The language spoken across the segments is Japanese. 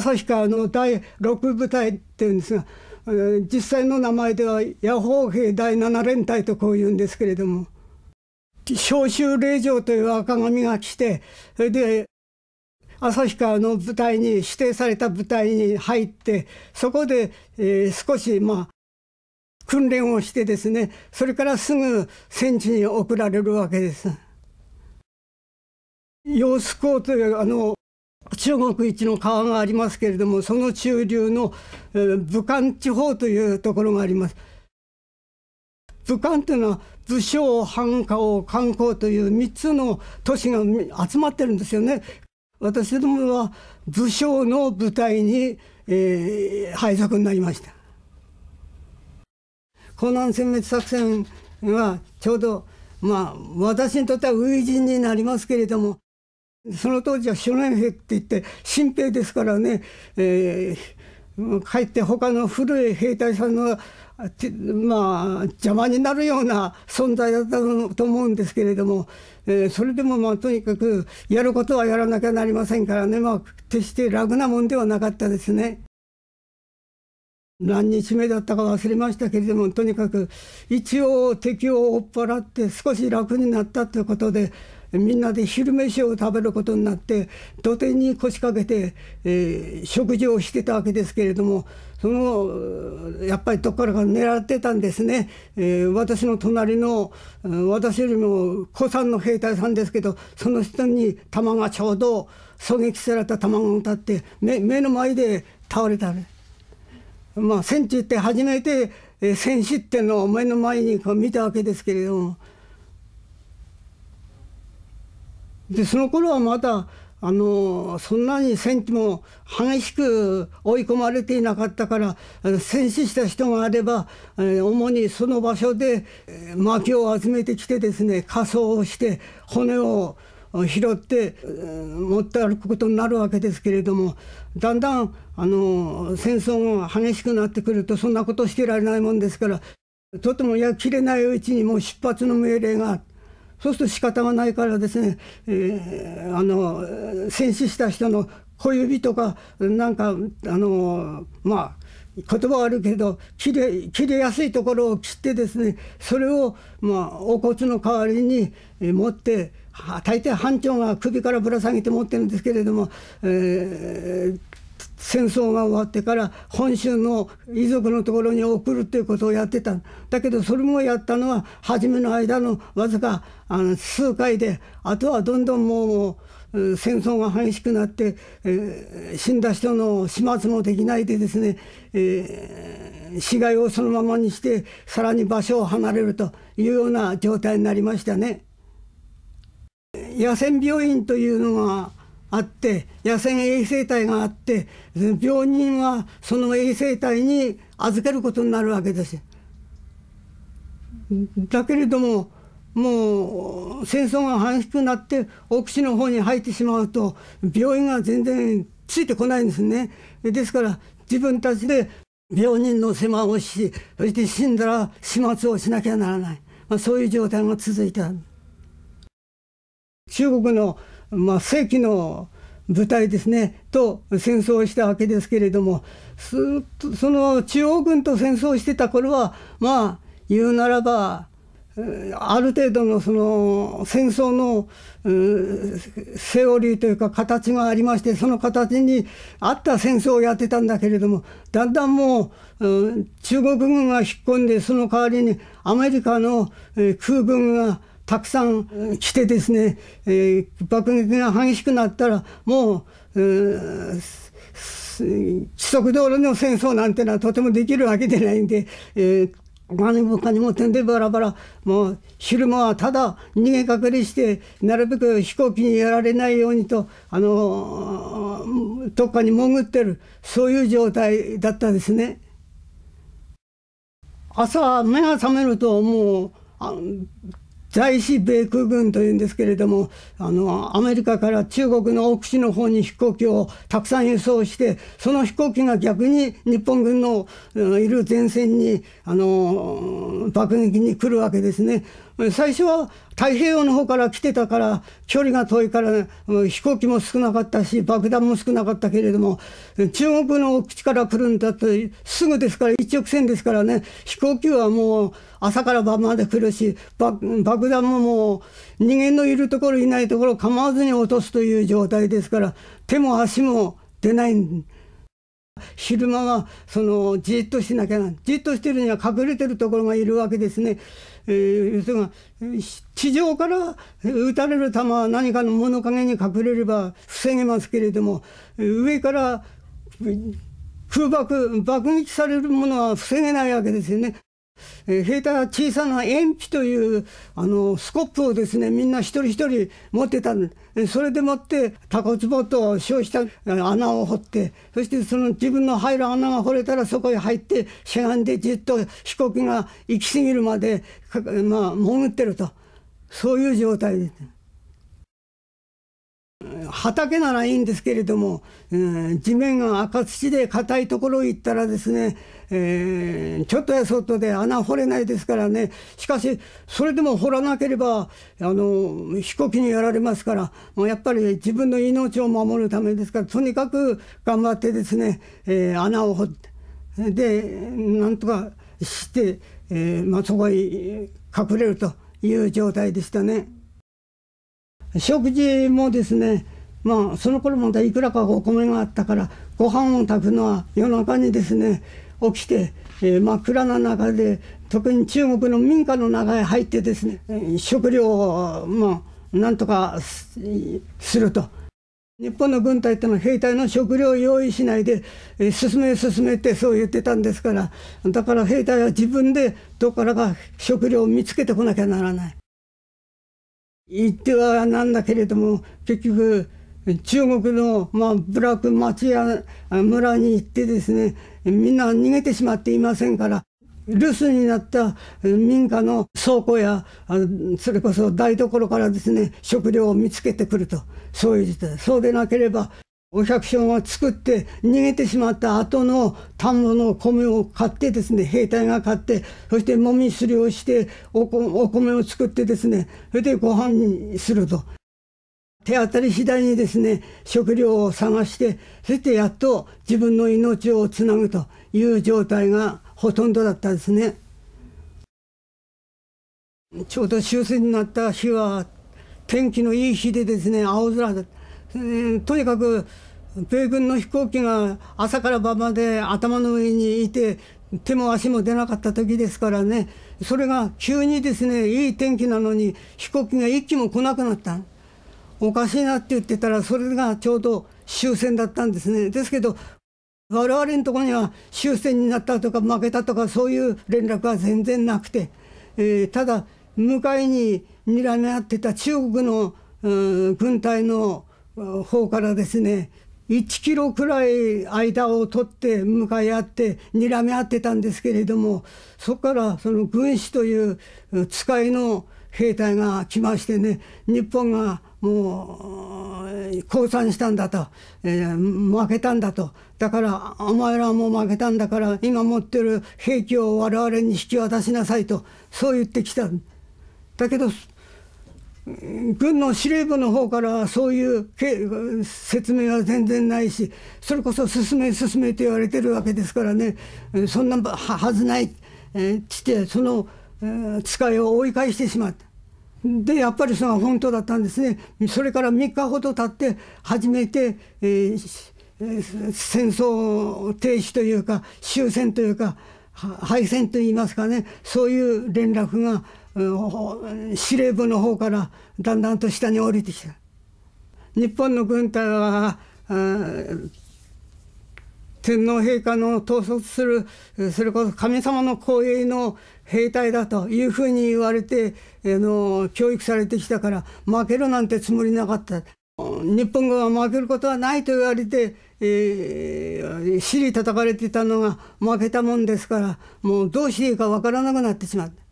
旭川の第6部隊っていうんですが実際の名前では野砲兵第7連隊とこういうんですけれども召集令状という赤紙が来てそれで旭川の部隊に指定された部隊に入ってそこで、えー、少しまあ訓練をしてですねそれからすぐ戦地に送られるわけです。洋子校というあの中国一の川がありますけれどもその中流の、えー、武漢地方というところがあります。武漢というのは武将繁華を観光という3つの都市が集まってるんですよね。私どもは武将の舞台に、えー、配属になりました。湖南殲滅作戦はちょうどまあ私にとっては初陣になりますけれどもその当時は少年兵って言って新兵ですからね、えー、かえって他の古い兵隊さんのまあ邪魔になるような存在だったと思うんですけれども、えー、それでもまあとにかくやることはやらなきゃなりませんからね、まあ、決して楽なもんではなかったですね。何日目だったか忘れましたけれどもとにかく一応敵を追っ払って少し楽になったということでみんなで昼飯を食べることになって土手に腰掛けて、えー、食事をしてたわけですけれどもそのやっぱりどっからか狙ってたんですね、えー、私の隣の私よりも古参の兵隊さんですけどその人に弾がちょうど狙撃された弾が当たって目目の前で倒れたね。まあ、戦地って初めて、えー、戦死っていうのを目の前にこう見たわけですけれども。でその頃はまだあのそんなに戦地も激しく追い込まれていなかったから戦死した人があれば主にその場所で薪を集めてきてですね火葬をして骨を拾って持って歩くことになるわけですけれどもだんだんあの戦争が激しくなってくるとそんなことしてられないもんですからとてもやきれないうちにもう出発の命令があって。そうすると仕方がないからですね、えー、あの戦死した人の小指とかなんかあのまあ言葉はあるけど切れ切れやすいところを切ってですねそれを、まあ、お骨の代わりに持って大抵班長が首からぶら下げて持ってるんですけれども、えー、戦争が終わってから本州の遺族のところに送るっていうことをやってただけどそれもやったのは初めの間のわずかあの数回であとはどんどんもう戦争が激しくなって、えー、死んだ人の始末もできないでですね、えー、死骸をそのままにしてさらに場所を離れるというような状態になりましたね。野戦病院というのがあって野生衛生隊があって病人はその衛生隊に預けることになるわけです。だけれどももう戦争が激しくなって奥地の方に入ってしまうと病院が全然ついてこないんですね。ですから自分たちで病人の世話をしそして死んだら始末をしなきゃならない、まあ、そういう状態が続いた。中国のまあ、世紀の部隊ですねと戦争をしたわけですけれどもその中央軍と戦争してた頃はまあ言うならばある程度のその戦争のセオリーというか形がありましてその形に合った戦争をやってたんだけれどもだんだんもう中国軍が引っ込んでその代わりにアメリカの空軍がたくさん来てですね、えー、爆撃が激しくなったらもう、うん、規道路の戦争なんてのはとてもできるわけじゃないんで、えー、何もかにも点でバラバラもう昼間はただ逃げ隠れしてなるべく飛行機にやられないようにとあのどっかに潜ってるそういう状態だったですね。朝目が覚めるともう在日米空軍というんですけれどもあのアメリカから中国の奥地の方に飛行機をたくさん輸送してその飛行機が逆に日本軍のいる前線にあの爆撃に来るわけですね。最初は太平洋の方から来てたから距離が遠いから、飛行機も少なかったし爆弾も少なかったけれども中国の口から来るんだってすぐですから一直線ですからね飛行機はもう朝から晩まで来るし爆弾ももう人間のいるところいないところ構わずに落とすという状態ですから手も足も出ない昼間はそのじっとしなきゃなじっとしてるには隠れてるところがいるわけですね。地上から撃たれる弾は何かの物陰に隠れれば防げますけれども上から空爆爆撃されるものは防げないわけですよね。えー、兵隊は小さな鉛筆というあのスコップをですねみんな一人一人持ってたんでそれでもってタコツと称した穴を掘ってそしてその自分の入る穴が掘れたらそこへ入ってしゃがんでじっと飛行機が行き過ぎるまで、まあ、潜ってるとそういう状態です。畑ならいいんですけれども、えー、地面が赤土で硬いところ行ったらですね、えー、ちょっとやそっとで穴掘れないですからねしかしそれでも掘らなければあの飛行機にやられますからもうやっぱり自分の命を守るためですからとにかく頑張ってですね、えー、穴を掘ってでなんとかして、えまあ、そこへ隠れるという状態でしたね。食事もですねまあその頃まだいくらかお米があったからご飯を炊くのは夜中にですね起きて、えー、真っ暗な中で特に中国の民家の中へ入ってですね食料をまあなんとかすると。日本の軍隊ってのは兵隊の食料を用意しないで、え進め進めってそう言ってたんですからだから兵隊は自分でどこからか食料を見つけてこなきゃならない。言ってはなんだけれども結局中国の、まあ、ック町や村に行ってですねみんな逃げてしまっていませんから留守になった民家の倉庫やそれこそ台所からですね食料を見つけてくるとそういう事態そうでなければお百姓が作って逃げてしまった後の田んぼの米を買ってですね兵隊が買ってそしてもみすりをしてお米を作ってですねそれでご飯にすると手当たり次第にですね食料を探してそしてやっと自分の命をつなぐという状態がほとんどだったですねちょうど終戦になった日は天気のいい日でですね青空だった。えー、とにかく米軍の飛行機が朝から晩まで頭の上にいて手も足も出なかった時ですからねそれが急にですねいい天気なのに飛行機が一機も来なくなったおかしいなって言ってたらそれがちょうど終戦だったんですねですけど我々のところには終戦になったとか負けたとかそういう連絡は全然なくて、えー、ただ向かいにらみ合ってた中国の、うん、軍隊の方からですね1キロくらい間を取って向かい合って睨み合ってたんですけれどもそこからその軍師という使いの兵隊が来ましてね日本がもう降参したんだと、えー、負けたんだとだからお前らも負けたんだから今持ってる兵器を我々に引き渡しなさいとそう言ってきただけど軍の司令部の方からそういう説明は全然ないし、それこそ進め進めと言われてるわけですからね、そんなはずない、えして、その、使いを追い返してしまった。で、やっぱりその本当だったんですね。それから3日ほど経って、初めて、えー、戦争停止というか、終戦というか、敗戦といいますかね、そういう連絡が司令部の方からだんだんと下に降りてきた日本の軍隊は天皇陛下の統率するそれこそ神様の光栄の兵隊だというふうに言われてあの教育されてきたから負けるなんてつもりなかった日本軍は負けることはないと言われて、えー、尻叩かれてたのが負けたもんですからもうどうしていいかわからなくなってしまった。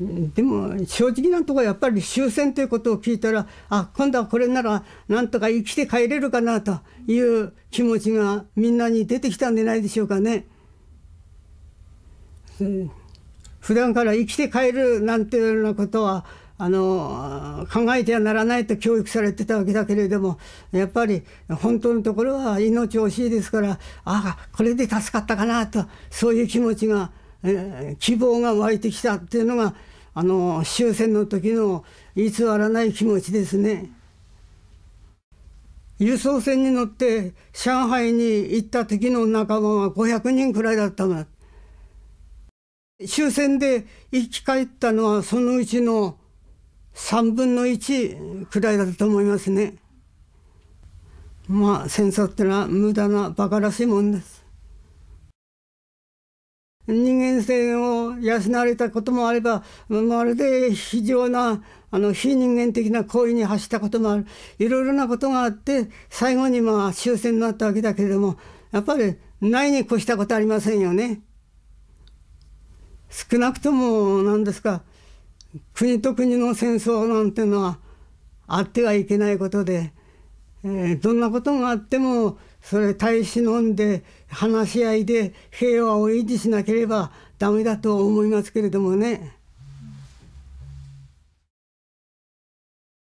でも正直なとこやっぱり終戦ということを聞いたらあ今度はこれならなんとか生きて帰れるかなという気持ちがみんなに出てきたんじゃないでしょうかね。普段から生きて帰るなんていうようなことはあの考えてはならないと教育されてたわけだけれどもやっぱり本当のところは命惜しいですからああこれで助かったかなとそういう気持ちがえー、希望が湧いてきたっていうのがあの終戦の時の偽らない気持ちですね。輸送船に乗って上海に行った時の仲間は500人くらいだったの終戦で生き返ったのはそのうちの3分の1くらいだと思いますね。まあ戦争ってのは無駄な馬鹿らしいもんです。人間性を養われたこともあればまるで非常なあの非人間的な行為に発したこともあるいろいろなことがあって最後にまあ終戦になったわけだけれどもやっぱりないに越したことありませんよね。少なくとも何ですか国と国の戦争なんてのはあってはいけないことで、えー、どんなことがあってもそれ大使飲んで話し合いで平和を維持しなければダメだと思いますけれどもね。